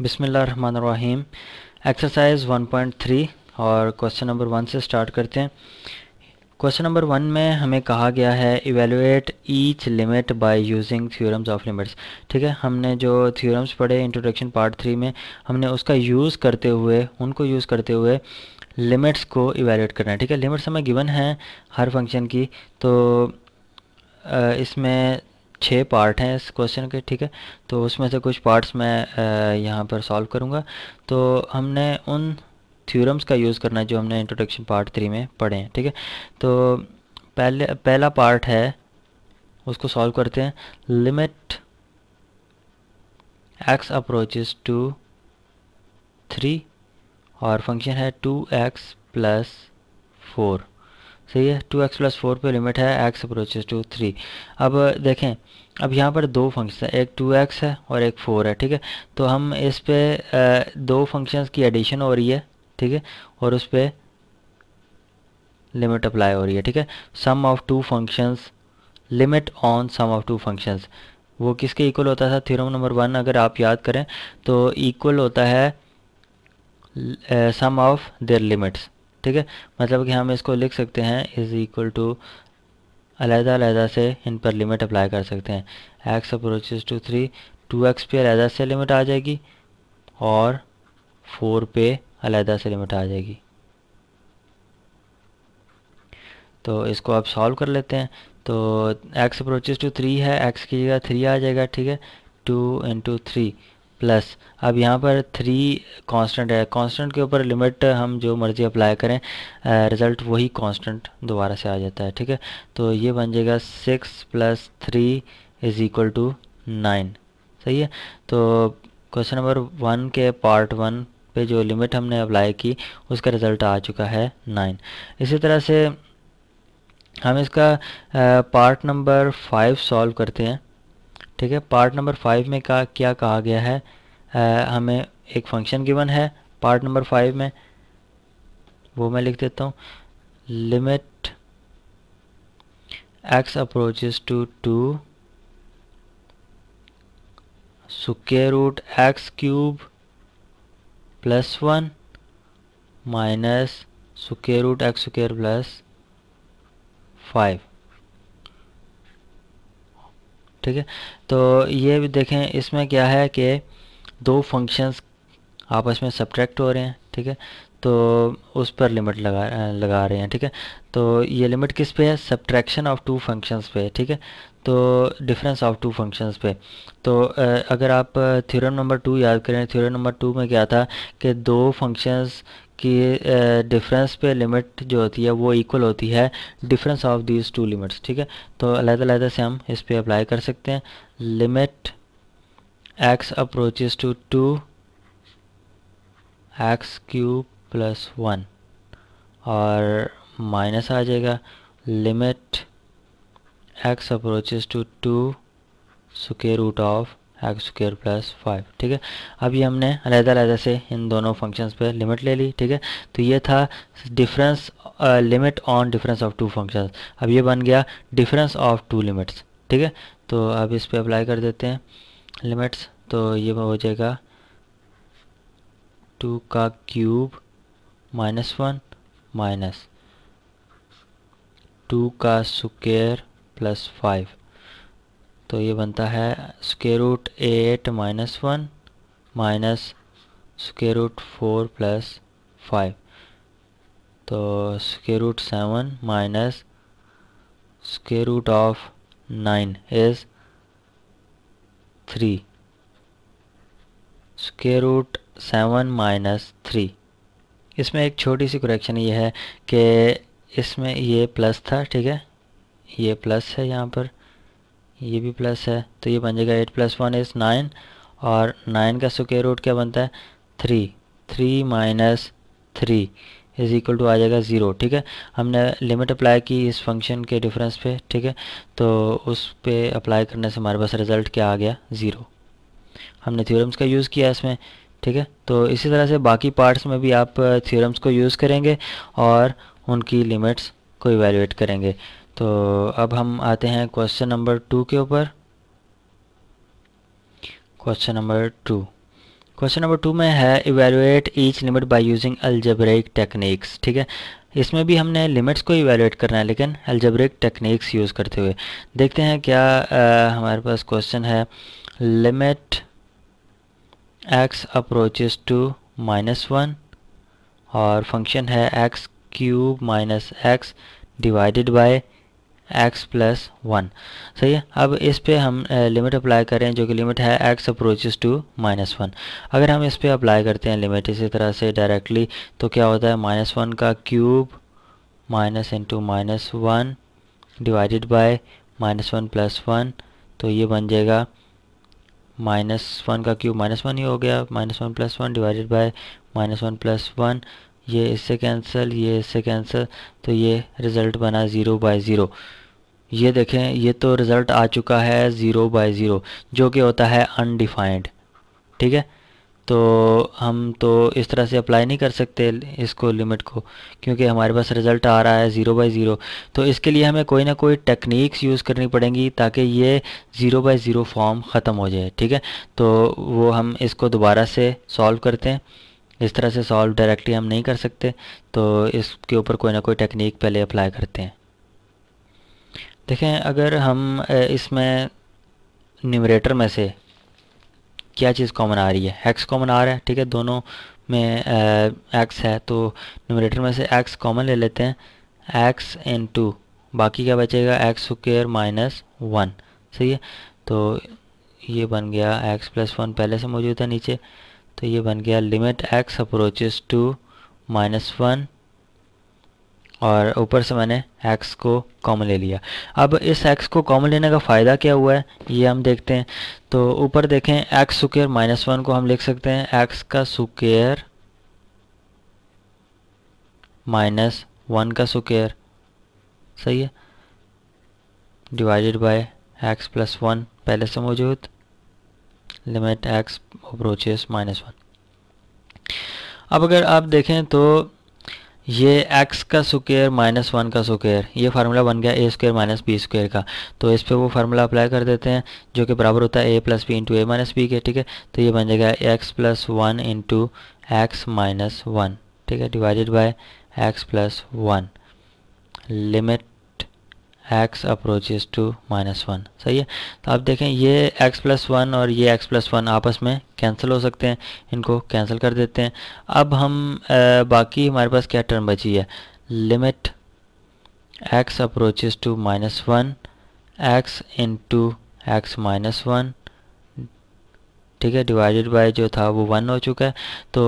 बिसमीम एक्सरसाइज 1.3 और question number one से स्टार्ट करते हैं क्वेश्चन नंबर वन में हमें कहा गया है evaluate each limit by using theorems of limits ठीक है हमने जो थ्योरम्स पढ़े इंट्रोडक्शन पार्ट थ्री में हमने उसका यूज़ करते हुए उनको यूज़ करते हुए लिमिट्स को इवेलुएट करना है ठीक है लिमिट्स हमें गिवन है हर फंक्शन की तो इसमें छः पार्ट हैं इस क्वेश्चन के ठीक है तो उसमें से कुछ पार्ट्स मैं यहाँ पर सॉल्व करूँगा तो हमने उन थ्योरम्स का यूज़ करना है जो हमने इंट्रोडक्शन पार्ट थ्री में पढ़े हैं ठीक है तो पहले पहला पार्ट है उसको सॉल्व करते हैं limit x approaches to three और फंक्शन है टू एक्स प्लस फोर सही है टू एक्स प्लस फोर पर लिमिट है एक्स अप्रोचेज टू थ्री अब देखें अब यहाँ पर दो फंक्शन एक टू एक्स है और एक फोर है ठीक है तो हम इस पर दो फंक्शन की एडिशन हो रही है ठीक है और उस पर लिमिट अप्लाई हो रही है ठीक है sum of two functions limit on sum of two functions वो किसके इक्वल होता था थ्योरम नंबर वन अगर आप याद करें तो इक्वल होता है सम ऑफ देयर लिमिट्स ठीक है मतलब कि हम इसको लिख सकते हैं इज़ इक्वल टू अलहदा अलहदा से इन पर लिमिट अप्लाई कर सकते हैं x approaches to three two x पे अलहदा से लिमिट आ जाएगी और फोर पे अलहदा से लिमिट आ जाएगी तो इसको आप सॉल्व कर लेते हैं तो एक्स अप्रोचेज टू थ्री है एक्स की जगह थ्री आ जाएगा ठीक है टू इंटू थ्री प्लस अब यहाँ पर थ्री कांस्टेंट है कांस्टेंट के ऊपर लिमिट हम जो मर्ज़ी अप्लाई करें रिज़ल्ट वही कांस्टेंट दोबारा से आ जाता है ठीक है तो ये बन जाएगा six plus three is equal to nine सही है तो क्वेश्चन नंबर वन के पार्ट वन पे जो लिमिट हमने अप्लाई की उसका रिज़ल्ट आ चुका है नाइन इसी तरह से हम इसका पार्ट नंबर फाइव सॉल्व करते हैं ठीक है पार्ट नंबर फाइव में का क्या कहा गया है आ, हमें एक फंक्शन गिवन है पार्ट नंबर फाइव में वो मैं लिख देता हूँ limit x approaches to two square root x cube plus one minus square root x square plus five ठीक है तो ये भी देखें इसमें क्या है कि दो फंक्शंस आपस में सब्ट्रैक्ट हो रहे हैं ठीक है तो उस पर लिमिट लगा लगा रहे हैं ठीक है तो ये लिमिट किस पे है सब्ट्रैक्शन ऑफ टू फंक्शंस पे ठीक है तो डिफरेंस ऑफ टू फंक्शंस पे तो अगर आप थ्योरम नंबर टू याद करें थ्योरम नंबर टू में क्या था कि दो फंक्शंस कि डिफरेंस पे लिमिट जो होती है वो इक्वल होती है difference of these two limits ठीक है तो अलग अलग से हम इस पर अप्लाई कर सकते हैं limit x approaches to two x cube plus one और माइनस आ जाएगा limit x approaches to two square root of x square plus five ठीक है अभी हमने अलहदा अलहदा से इन दोनों फंक्शंस पे लिमिट ले ली ठीक है तो ये था difference limit on difference of two functions अब ये बन गया डिफरेंस ऑफ टू लिमिट्स ठीक है तो अब इस पर अप्लाई कर देते हैं लिमिट्स तो ये हो जाएगा टू का cube minus one minus two का स्क्र प्लस फाइव तो ये बनता है square root eight minus one minus square root four plus five तो square root seven minus square root of nine is three square root seven minus three इसमें एक छोटी सी correction ये है कि इसमें ये प्लस था ठीक है ये प्लस है यहाँ पर ये भी प्लस है तो ये बन जाएगा eight plus one is nine और नाइन का स्क्वेयर रूट क्या बनता है three three minus three is equal to आ जाएगा ज़ीरो ठीक है हमने लिमिट अप्लाई की इस फंक्शन के डिफरेंस पे ठीक है तो उस पर अप्लाई करने से हमारे पास रिज़ल्ट क्या आ गया ज़ीरो हमने थ्योरम्स का यूज़ किया इसमें ठीक है तो इसी तरह से बाकी पार्ट्स में भी आप थ्योरम्स को यूज़ करेंगे और उनकी लिमिट्स को इवेलुएट करेंगे तो अब हम आते हैं क्वेश्चन नंबर टू के ऊपर question number two question number two में है evaluate each limit by using algebraic techniques ठीक है इसमें भी हमने लिमिट्स को इवेलुएट करना है लेकिन अल्जेब्रिक टेक्निक्स यूज़ करते हुए देखते हैं क्या आ, हमारे पास क्वेश्चन है limit x approaches to minus one और फंक्शन है x cube minus x divided by x plus one सही है अब इस पे हम लिमिट अप्लाई करें जो कि लिमिट है x approaches to minus one अगर हम इस पे अप्लाई करते हैं लिमिट इसी तरह से डायरेक्टली तो क्या होता है माइनस वन का cube minus into minus one divided by minus one plus one तो ये बन जाएगा माइनस वन का क्यूब माइनस वन ही हो गया minus one plus one divided by minus one plus one ये इससे कैंसिल ये इससे कैंसिल तो ये रिज़ल्ट बना ज़ीरो बाय ज़ीरो ये देखें ये तो रिज़ल्ट आ चुका है ज़ीरो बाय ज़ीरो जो कि होता है अनडिफाइंड ठीक है तो हम तो इस तरह से अप्लाई नहीं कर सकते इसको लिमिट को क्योंकि हमारे पास रिज़ल्ट आ रहा है ज़ीरो बाई ज़ीरो तो इसके लिए हमें कोई ना कोई टेक्निक्स यूज़ करनी पड़ेंगी ताकि ये ज़ीरो बाई ज़ीरो फॉर्म ख़त्म हो जाए ठीक है तो वो हम इसको दोबारा से सॉल्व करते हैं इस तरह से सॉल्व डायरेक्टली हम नहीं कर सकते तो इसके ऊपर कोई ना कोई टेक्निक पहले अप्लाई करते हैं देखें अगर हम इसमें निमरेटर में से क्या चीज़ कॉमन आ रही है एक्स कॉमन आ रहा है ठीक है दोनों में एक्स है तो न्यूमरेटर में से एक्स कॉमन ले लेते हैं एक्स इन टू बाकी क्या बचेगा एक्स स्क्र माइनस वन सही है तो ये बन गया एक्स प्लस वन पहले से मौजूद है नीचे तो ये बन गया limit x approaches to minus one और ऊपर से मैंने एक्स को कॉमन ले लिया अब इस एक्स को कॉमन लेने का फ़ायदा क्या हुआ है ये हम देखते हैं तो ऊपर देखें एक्स सुकेयर माइनस वन को हम लिख सकते हैं एक्स का सुकेयर माइनस वन का सुकेयर सही है divided by x plus one पहले से मौजूद limit x approaches minus one अब अगर आप देखें तो ये एक्स का स्क्वेयर माइनस वन का स्क्वेयर ये फार्मूला बन गया a square minus b square का तो इस पर वो फार्मूला अप्लाई कर देते हैं जो कि बराबर होता है a plus b into a minus b के ठीक है तो ये बन जाएगा x plus one into x minus one ठीक है divided by x plus one limit x approaches to minus one सही है तो आप देखें ये एक्स प्लस वन और ये एक्स प्लस वन आपस में कैंसिल हो सकते हैं इनको कैंसिल कर देते हैं अब हम आ, बाकी हमारे पास क्या टर्म बची है limit x approaches to minus one x into x minus one ठीक है डिवाइडेड बाय जो था वो वन हो चुका है तो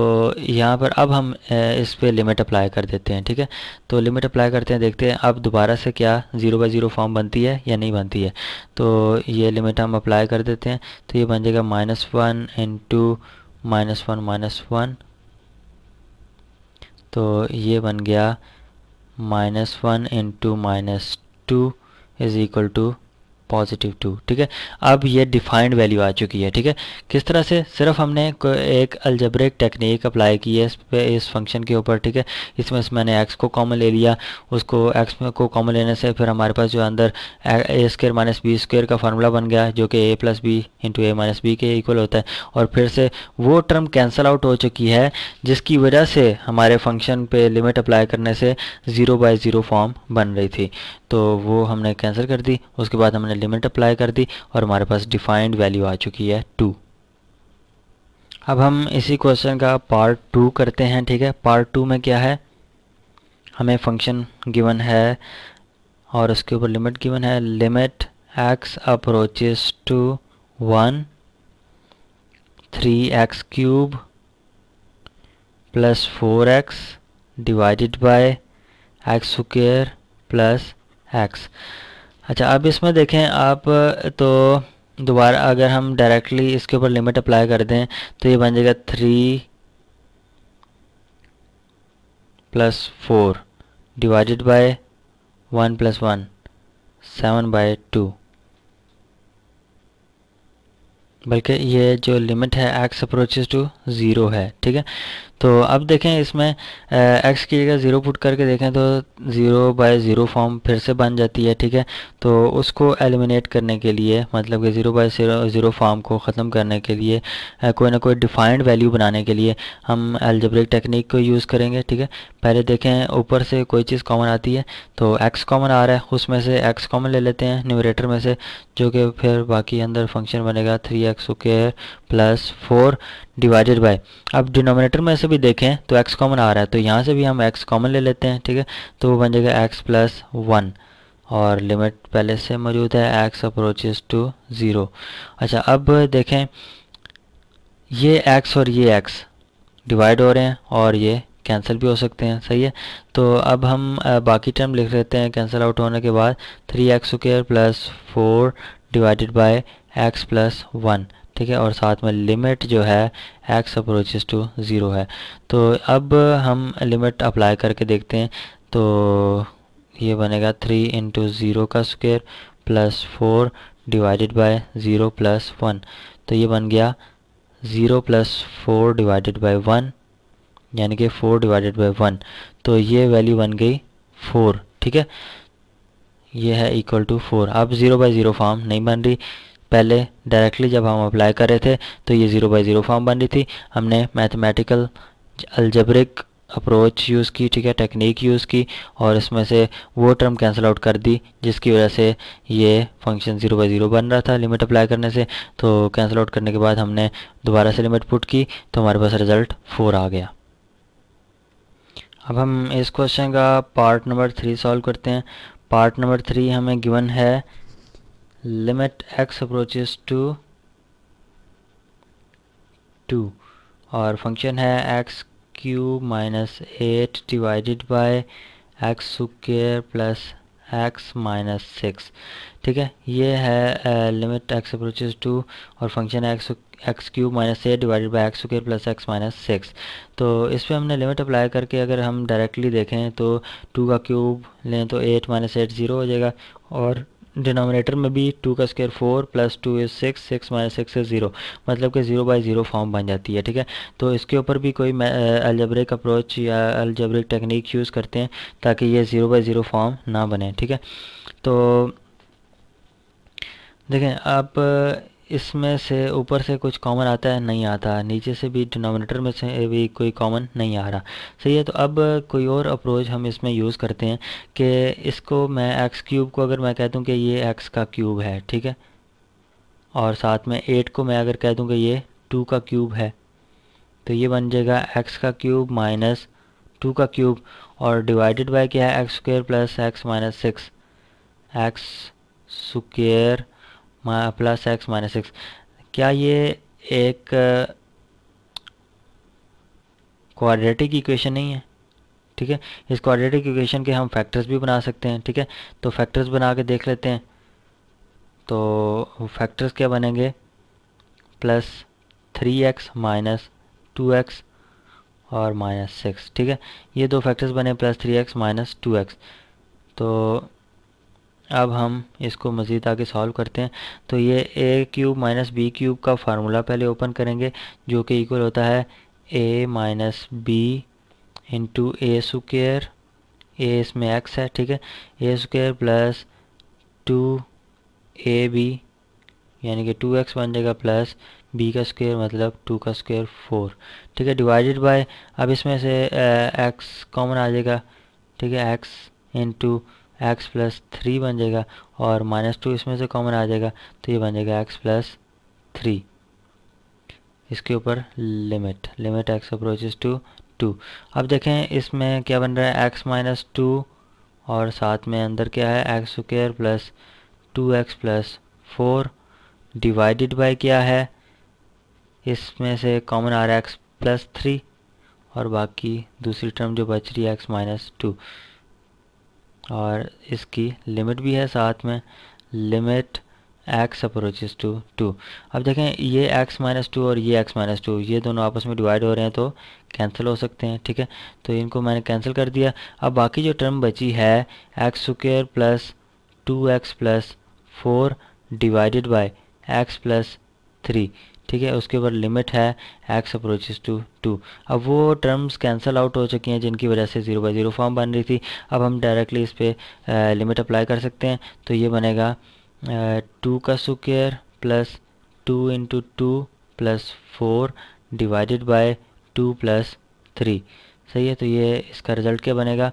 यहाँ पर अब हम इस पर लिमिट अप्लाई कर देते हैं ठीक है तो लिमिट अप्लाई करते हैं देखते हैं अब दोबारा से क्या ज़ीरो बाई ज़ीरो फॉर्म बनती है या नहीं बनती है तो ये लिमिट हम अप्लाई कर देते हैं तो ये बन जाएगा minus one into minus one minus one तो ये बन गया minus one into minus two is equal to positive two ठीक है अब ये डिफाइंड वैल्यू आ चुकी है ठीक है किस तरह से सिर्फ हमने एक अल्जब्रिक टेक्निक अप्लाई की है इस इस फंक्शन के ऊपर ठीक है इसमें से मैंने एक्स को कॉमन ले लिया उसको एक्स को कॉमन लेने से फिर हमारे पास जो अंदर a square minus b square का फार्मूला बन गया जो कि a plus b into a minus b के इक्वल होता है और फिर से वो टर्म कैंसिल आउट हो चुकी है जिसकी वजह से हमारे फंक्शन पे लिमिट अप्लाई करने से ज़ीरो बाय ज़ीरो फॉर्म बन रही थी तो वो हमने कैंसिल कर दी उसके बाद हमने लिमिट अप्लाई कर दी और हमारे पास डिफाइंड वैल्यू आ चुकी है टू अब हम इसी क्वेश्चन का पार्ट टू करते हैं ठीक है पार्ट टू में क्या है हमें फंक्शन गिवन है और उसके ऊपर लिमिट गिवन है limit x approaches to one three x cube plus four x divided by x square plus x अच्छा अब इसमें देखें आप तो दोबारा अगर हम डायरेक्टली इसके ऊपर लिमिट अप्लाई कर दें तो ये बन जाएगा three plus four divided by one plus one seven by two बल्कि ये जो लिमिट है एक्स अप्रोचेज टू ज़ीरो है ठीक है तो अब देखें इसमें एक्स की जगह ज़ीरो पुट करके देखें तो ज़ीरो बाय ज़ीरो फॉर्म फिर से बन जाती है ठीक है तो उसको एलिमिनेट करने के लिए मतलब कि ज़ीरो बाय ज़ीरो फॉर्म को ख़त्म करने के लिए कोई ना कोई डिफाइंड वैल्यू बनाने के लिए हम एल्जेब्रिक टेक्निक को यूज़ करेंगे ठीक है पहले देखें ऊपर से कोई चीज़ कॉमन आती है तो एक्स कॉमन आ रहा है उसमें से एक्स कॉमन ले लेते हैं न्यूमरेटर में से जो कि फिर बाकी अंदर फंक्शन बनेगा three x okay plus four divided by अब डिनोमिनेटर में से भी देखें तो एक्स कॉमन आ रहा है तो यहाँ से भी हम एक्स कॉमन ले लेते हैं ठीक है तो वो बन जाएगा एक्स प्लस वन और लिमिट पहले से मौजूद है एक्स अप्रोचेस टू ज़ीरो अच्छा अब देखें ये एक्स और ये एक्स डिवाइड हो रहे हैं और ये कैंसिल भी हो सकते हैं सही है तो अब हम बाकी टर्म लिख लेते हैं कैंसिल आउट होने के बाद three x square plus four divided by x plus one ठीक है और साथ में लिमिट जो है एक्स अप्रोचेस टू ज़ीरो है तो अब हम लिमिट अप्लाई करके देखते हैं तो ये बनेगा थ्री इंटू ज़ीरो का square plus four divided by zero plus one तो ये बन गया zero plus four divided by one यानी कि फोर डिवाइडेड बाय वन तो ये वैल्यू बन गई फोर ठीक है ये है इक्वल टू फोर अब ज़ीरो बाय ज़ीरो फॉर्म नहीं बन रही पहले डायरेक्टली जब हम अप्लाई कर रहे थे तो ये ज़ीरो बाई ज़ीरो फॉर्म बन रही थी हमने मैथमेटिकल अल्जब्रिक अप्रोच यूज़ की ठीक है टेक्निक यूज़ की और इसमें से वो टर्म कैंसिल आउट कर दी जिसकी वजह से ये फंक्शन ज़ीरो बाई ज़ीरो बन रहा था लिमिट अप्लाई करने से तो कैंसिल आउट करने के बाद हमने दोबारा से लिमिट पुट की तो हमारे पास रिज़ल्ट फोर आ गया अब हम इस क्वेश्चन का पार्ट नंबर थ्री सॉल्व करते हैं पार्ट नंबर थ्री हमें गिवन है limit x approaches to two और फंक्शन है x cube minus eight divided by x square plus x minus six ठीक है ये है लिमिट एक्स अप्रोचेज टू और function x x cube minus eight divided by x square plus x minus six तो इस पर हमने लिमिट अप्लाई करके अगर हम डायरेक्टली देखें तो टू का क्यूब लें तो एट माइनस एट ज़ीरो हो जाएगा और डिनोमिनेटर में भी टू का square four plus two is six six minus six is zero मतलब कि ज़ीरो बाई ज़ीरो फॉर्म बन जाती है ठीक है तो इसके ऊपर भी कोई अलजब्रिक अप्रोच या अलजब्रिक टेक्निक यूज़ करते हैं ताकि ये ज़ीरो बाई ज़ीरो फॉर्म ना बने ठीक है तो देखें आप इसमें से ऊपर से कुछ कॉमन आता है नहीं आता नीचे से भी डिनोमिनेटर में से भी कोई कॉमन नहीं आ रहा सही है तो अब कोई और अप्रोच हम इसमें यूज़ करते हैं कि इसको मैं एक्स क्यूब को अगर मैं कह दूँ कि ये एक्स का क्यूब है ठीक है और साथ में एट को मैं अगर कह दूँ कि ये टू का क्यूब है तो ये बन जाएगा एक्स का क्यूब माइनस टू का क्यूब और डिवाइडेड बाय क्या है x square plus x minus six x square plus x minus six क्या ये एक क्वाड्रेटिक uh, इक्वेशन नहीं है ठीक है इस क्वाड्रेटिक इक्वेशन के हम फैक्टर्स भी बना सकते हैं ठीक है तो फैक्टर्स बना के देख लेते हैं तो फैक्टर्स क्या बनेंगे plus three x minus two x और माइनस सिक्स ठीक है ये दो फैक्टर्स बने plus three x minus two x तो अब हम इसको मज़ीद आगे सॉल्व करते हैं तो ये a cube minus b cube का फार्मूला पहले ओपन करेंगे जो कि इक्वल होता है a minus b into a square a इसमें एक्स है ठीक है a square plus two a b यानी कि टू एक्स बन जाएगा प्लस बी का स्क्वायर मतलब टू का स्क्वायर फोर ठीक है डिवाइडेड बाय अब इसमें से एक्स कॉमन आ जाएगा ठीक है x into x plus three बन जाएगा और माइनस टू इसमें से कॉमन आ जाएगा तो ये बन जाएगा एक्स प्लस थ्री इसके ऊपर limit limit x approaches to two अब देखें इसमें क्या बन रहा है एक्स माइनस टू और साथ में अंदर क्या है x square plus two x plus four divided by क्या है इसमें से कॉमन आ रहा है एक्स प्लस थ्री और बाकी दूसरी टर्म जो बच रही है एक्स माइनस टू और इसकी लिमिट भी है साथ में limit x approaches to two अब देखें ये एक्स माइनस टू और ये एक्स माइनस टू ये दोनों आपस में डिवाइड हो रहे हैं तो कैंसिल हो सकते हैं ठीक है तो इनको मैंने कैंसिल कर दिया अब बाकी जो टर्म बची है x square plus two x plus four divided by x plus three ठीक है उसके ऊपर लिमिट है एक्स अप्रोचेस टू टू अब वो टर्म्स कैंसिल आउट हो चुकी हैं जिनकी वजह से ज़ीरो बाई ज़ीरो फॉर्म बन रही थी अब हम डायरेक्टली इस पर लिमिट अप्लाई कर सकते हैं तो ये बनेगा टू का square plus two into two plus four divided by two plus three सही है तो ये इसका रिज़ल्ट क्या बनेगा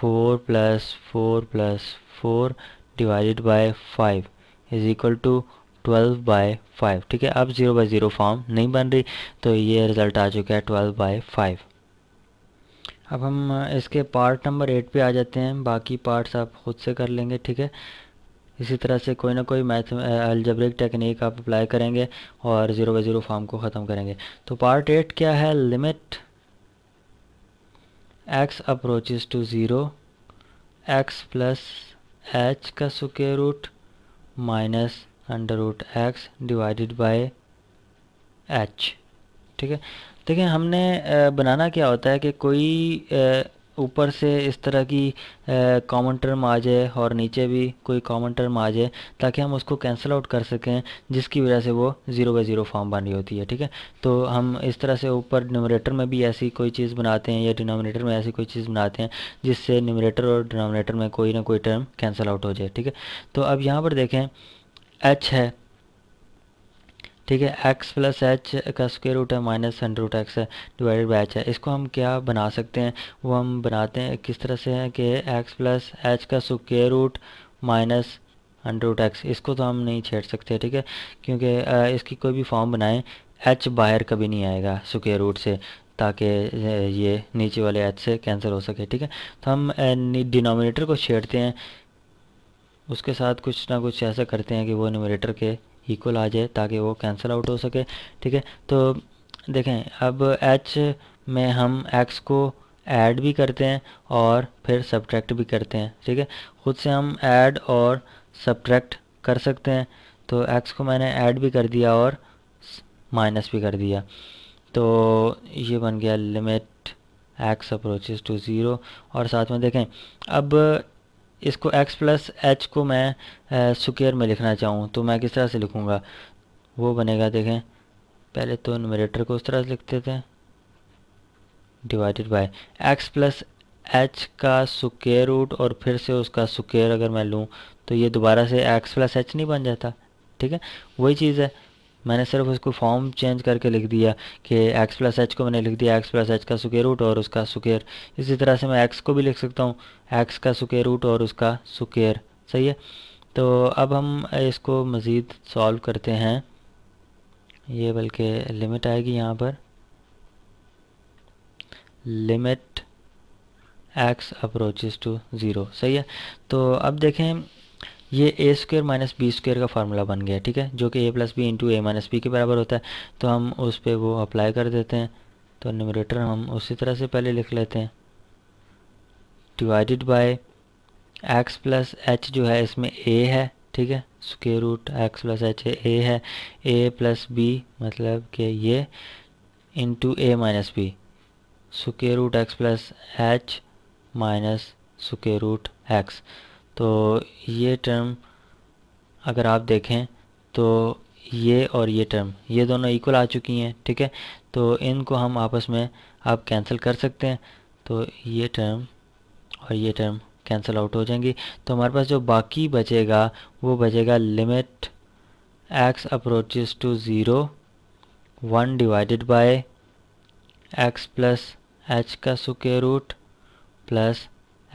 four plus four plus four divided by five is equal to twelve by five ठीक है अब ज़ीरो बाय ज़ीरो फॉर्म नहीं बन रही तो ये रिज़ल्ट आ चुका है ट्वेल्व बाय फाइव अब हम इसके पार्ट नंबर एट पे आ जाते हैं बाकी पार्ट्स आप ख़ुद से कर लेंगे ठीक है इसी तरह से कोई ना कोई मैथ अलजबरिक टेक्निक आप अप्लाई करेंगे और ज़ीरो बाई ज़ीरो फॉर्म को ख़त्म करेंगे तो पार्ट एट क्या है limit x approaches to zero x plus h का square root minus under root x divided by h ठीक है देखिए हमने बनाना क्या होता है कि कोई ऊपर से इस तरह की कॉमन टर्म आ जाए और नीचे भी कोई कॉमन टर्म आ जाए ताकि हम उसको कैंसिल आउट कर सकें जिसकी वजह से वो ज़ीरो बाई ज़ीरो फॉर्म बन रही होती है ठीक है तो हम इस तरह से ऊपर डिनोमिनेटर में भी ऐसी कोई चीज़ बनाते हैं या डिनोमिनेटर में ऐसी कोई चीज़ बनाते हैं जिससे न्यूमरेटर और डिनोमिनेटर में कोई ना कोई टर्म कैंसिल आउट हो जाए ठीक है तो अब यहाँ पर देखें एच है ठीक है एक्स प्लस एच का स्क्वेयर रूट है माइनस हंड्रेड रूट एक्स है डिवाइडेड बाई एच है इसको हम क्या बना सकते हैं वो हम बनाते हैं किस तरह से है कि एक्स प्लस एच का square root minus under root x इसको तो हम नहीं छेड़ सकते ठीक है क्योंकि इसकी कोई भी फॉर्म बनाएं एच बाहर कभी नहीं आएगा स्क्वेयर रूट से ताकि ये नीचे वाले एच से कैंसिल हो सके ठीक है तो हम डिनोमिनेटर को छेड़ते हैं उसके साथ कुछ ना कुछ ऐसा करते हैं कि वो न्यूमरेटर के इक्वल आ जाए ताकि वो कैंसिल आउट हो सके ठीक है तो देखें अब एच में हम एक्स को ऐड भी करते हैं और फिर सब्ट्रैक्ट भी करते हैं ठीक है ख़ुद से हम ऐड और सब्ट्रैक्ट कर सकते हैं तो एक्स को मैंने ऐड भी कर दिया और माइनस भी कर दिया तो ये बन गया limit x approaches to zero और साथ में देखें अब इसको x प्लस एच को मैं स्क्वेयर में लिखना चाहूँ तो मैं किस तरह से लिखूँगा वो बनेगा देखें पहले तो नुमरेटर को उस तरह से लिखते थे divided by x plus h का स्क्वेयर रूट और फिर से उसका स्क्वेयर अगर मैं लूँ तो ये दोबारा से x प्लस एच नहीं बन जाता ठीक है वही चीज़ है मैंने सिर्फ उसको फॉर्म चेंज करके लिख दिया कि एक्स प्लस एच को मैंने लिख दिया एक्स प्लस एच का सुके रूट और उसका सुकेर इसी तरह से मैं एक्स को भी लिख सकता हूँ एक्स का सुके रूट और उसका सुकेर सही है तो अब हम इसको मज़ीद सॉल्व करते हैं ये बल्कि लिमिट आएगी यहाँ पर limit x approaches to zero सही है तो अब देखें ये a square minus b square का फार्मूला बन गया ठीक है जो कि a plus b into a minus b के बराबर होता है तो हम उस पर वो अप्लाई कर देते हैं तो न्यूमरेटर हम उसी तरह से पहले लिख लेते हैं divided by x plus h जो है इसमें ए है ठीक है square root x plus h a है ए प्लस बी मतलब कि ये into a minus b square root x plus h minus square root x तो ये टर्म अगर आप देखें तो ये और ये टर्म ये दोनों इक्वल आ चुकी हैं ठीक है तो इनको हम आपस में आप कैंसिल कर सकते हैं तो ये टर्म और ये टर्म कैंसिल आउट हो जाएंगी तो हमारे पास जो बाकी बचेगा वो बचेगा limit x approaches to zero one divided by x plus h का सुके रूट प्लस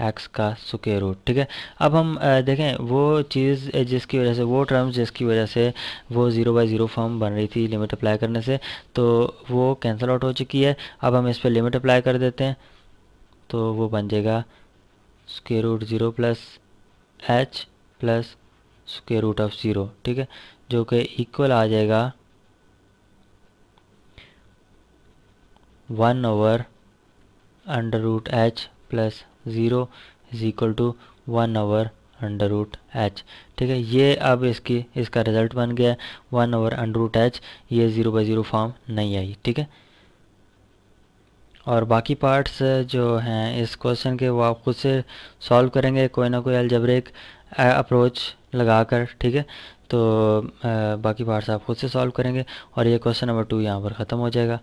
एक्स का सुके रूट ठीक है अब हम देखें वो चीज़ जिसकी वजह से वो टर्म्स जिसकी वजह से वो ज़ीरो बाई ज़ीरो फॉर्म बन रही थी लिमिट अप्लाई करने से तो वो कैंसिल आउट हो चुकी है अब हम इस पर लिमिट अप्लाई कर देते हैं तो वो बन जाएगा square root zero plus h plus square root of zero ठीक है जो कि इक्वल आ जाएगा one over under root h plus zero is equal to one over under root h ठीक है ये अब इसकी इसका रिजल्ट बन गया है one over under root h ये ज़ीरो बाई ज़ीरो फॉर्म नहीं आई ठीक है और बाकी पार्ट्स जो हैं इस क्वेश्चन के वो आप खुद से सॉल्व करेंगे कोई ना कोई अलजबरेक अप्रोच लगा कर ठीक है तो बाकी पार्ट्स आप खुद से सॉल्व करेंगे और ये क्वेश्चन नंबर टू यहाँ पर ख़त्म हो जाएगा